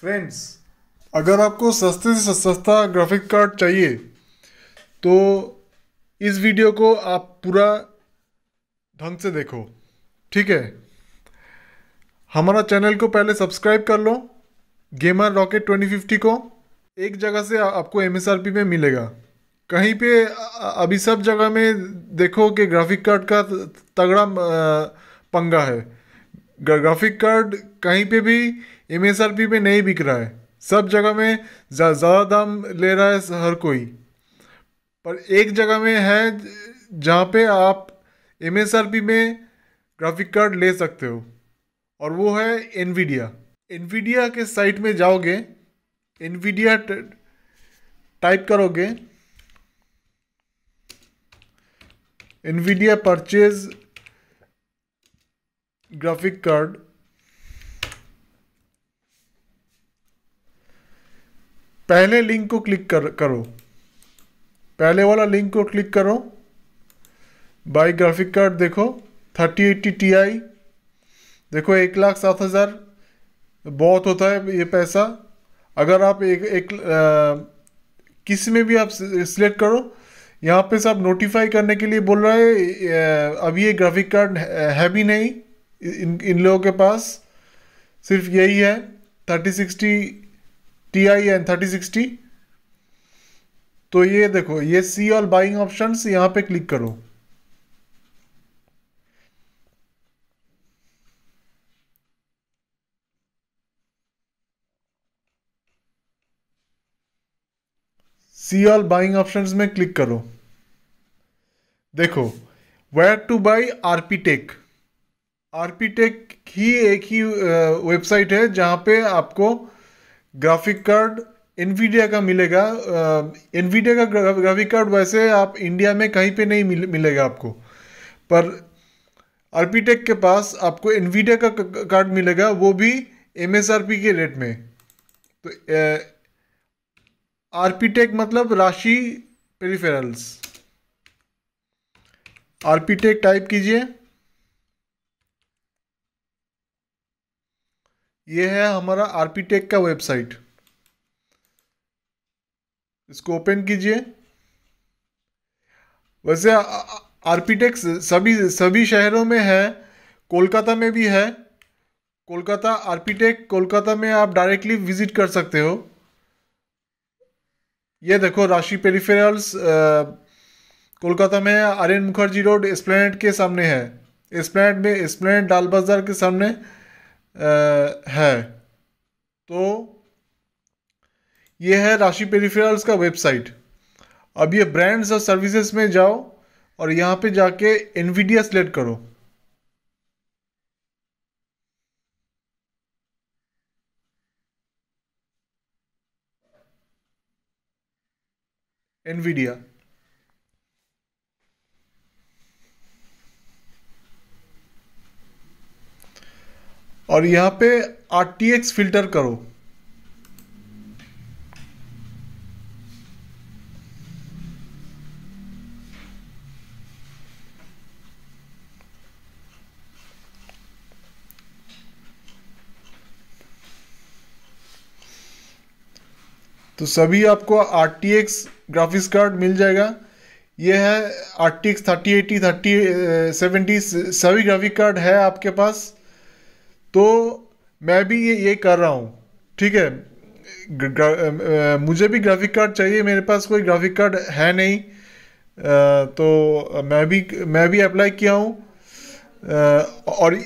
friends अगर आपको सस्ते से सस्ता ग्राफिक कार्ड चाहिए तो इस वीडियो को आप पूरा ढंग से देखो ठीक है हमारा चैनल को पहले सब्सक्राइब कर लो गेमर रॉकेट 2050 को एक जगह से आपको एम में मिलेगा कहीं पे अभी सब जगह में देखो कि ग्राफिक कार्ड का तगड़ा पंगा है ग्राफिक कार्ड कहीं पे भी एम एस आर पी में नहीं बिक रहा है सब जगह में ज़्यादा दाम ले रहा है हर कोई पर एक जगह में है जहाँ पे आप एम एस आर पी में ग्राफिक कार्ड ले सकते हो और वो है एनवीडिया एनवीडिया के साइट में जाओगे एनवीडिया टाइप करोगे एनवीडिया परचेज़ graphic card पहले लिंक को क्लिक कर करो पहले वाला लिंक को क्लिक करो बाई ग्राफिक कार्ड देखो थर्टी एट्टी टी आई देखो एक लाख सात हज़ार बहुत होता है ये पैसा अगर आप एक एक किस में भी आप सिलेक्ट करो यहाँ पे सब नोटिफाई करने के लिए बोल रहा है अभी ये ग्राफिक कार्ड है भी नहीं इन इन लोगों के पास सिर्फ यही है thirty sixty T I and thirty sixty तो ये देखो ये सी ऑल बाइंग ऑप्शन यहां पे क्लिक करो सी ऑल बाइंग ऑप्शंस में क्लिक करो देखो where to buy RP Tech RP Tech ही एक ही वेबसाइट है जहाँ पे आपको ग्राफिक कार्ड एनवीडिया का मिलेगा एनवीडिया का ग्राफिक कार्ड वैसे आप इंडिया में कहीं पे नहीं मिल, मिलेगा आपको पर आरपीटेक के पास आपको एनवीडिया का कार्ड मिलेगा वो भी एम के रेट में तो आरपीटेक मतलब राशि पेरीफेरल्स आरपीटेक टाइप कीजिए ये है हमारा आर्पीटेक का वेबसाइट इसको ओपन कीजिए वैसे आर्पीटेक सभी सभी शहरों में है कोलकाता में भी है कोलकाता आर्पीटेक कोलकाता में आप डायरेक्टली विजिट कर सकते हो ये देखो राशि पेरिफेरल्स कोलकाता में आर्यन मुखर्जी रोड एस्प्लेनेट के सामने है एस्प्लेनेट में एस्प्लेनेट डाल बाजार के सामने है तो ये है राशि पेरिफेरल्स का वेबसाइट अब ये ब्रांड्स और सर्विसेज में जाओ और यहाँ पे जाके एनवीडिया सेलेक्ट करो एनवीडिया और यहां पे आर फिल्टर करो तो सभी आपको R T X graphics card मिल जाएगा ये है R T X thirty eighty thirty seventy सभी ग्राफिक कार्ड है आपके पास तो मैं भी ये ये कर रहा हूँ ठीक है मुझे भी ग्राफिक कार्ड चाहिए मेरे पास कोई ग्राफिक कार्ड है नहीं तो मैं भी मैं भी अप्लाई किया हूँ और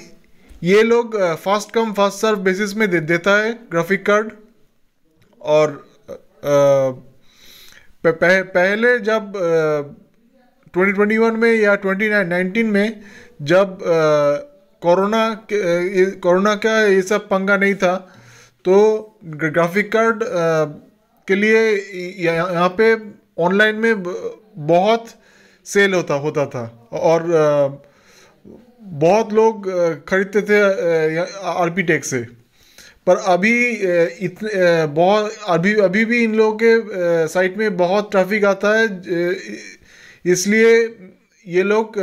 ये लोग fast come fast serve basis में दे देता है ग्राफिक कार्ड और पह, पहले जब 2021 में या 2019 में जब कोरोना कोरोना का ये सब पंगा नहीं था तो ग्राफिक कार्ड के लिए यहाँ पे ऑनलाइन में बहुत सेल होता होता था और बहुत लोग खरीदते थे आर्पिटेक से पर अभी इतने बहुत अभी अभी भी इन लोगों के साइट में बहुत ट्रैफिक आता है इसलिए ये लोग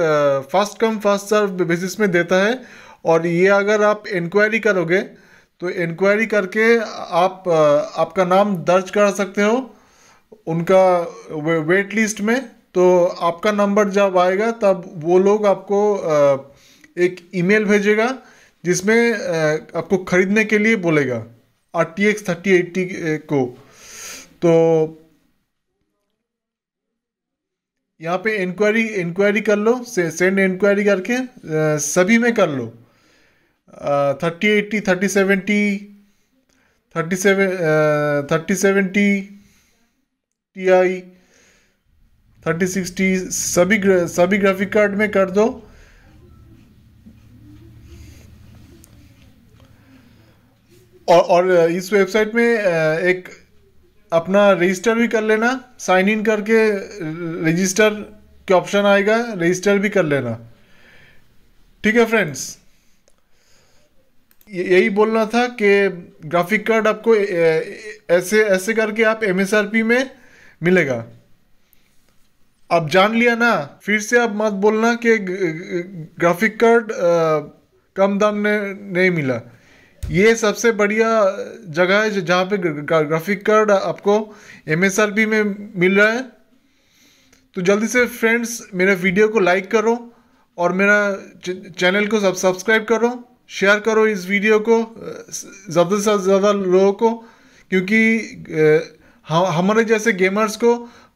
first come first serve basis में देता है और ये अगर आप इंक्वायरी करोगे तो इंक्वायरी करके आप आपका नाम दर्ज करा सकते हो उनका वेट लिस्ट में तो आपका नंबर जब आएगा तब वो लोग आपको एक ईमेल भेजेगा जिसमें आपको ख़रीदने के लिए बोलेगा R T X thirty eighty को तो यहाँ पे इंक्वायरी इंक्वायरी कर लो से, सेंड इंक्वायरी करके आ, सभी में कर लो thirty eighty thirty seventy thirty seven thirty seventy T I thirty sixty सभी सभी ग्राफिक कार्ड में कर दो और और इस वेबसाइट में एक अपना रजिस्टर भी कर लेना साइन इन करके रजिस्टर के ऑप्शन आएगा रजिस्टर भी कर लेना ठीक है फ्रेंड्स यही बोलना था कि ग्राफिक कार्ड आपको ऐसे ऐसे करके आप एम में मिलेगा आप जान लिया ना फिर से आप मत बोलना कि ग्राफिक कार्ड कम दाम में नहीं मिला ये सबसे बढ़िया जगह है जहाँ पे ग्राफिक कार्ड आपको एम में मिल रहा है तो जल्दी से फ्रेंड्स मेरे वीडियो को लाइक करो और मेरा चैनल को सब सब्सक्राइब करो शेयर करो इस वीडियो को ज़्यादा से ज़्यादा लोगों को क्योंकि हमारे जैसे गेमर्स को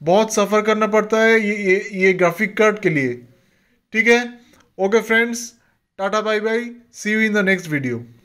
बहुत सफ़र करना पड़ता है ये ये ये ग्राफिक कार्ड के लिए ठीक है okay friends tata bye bye see you in the next video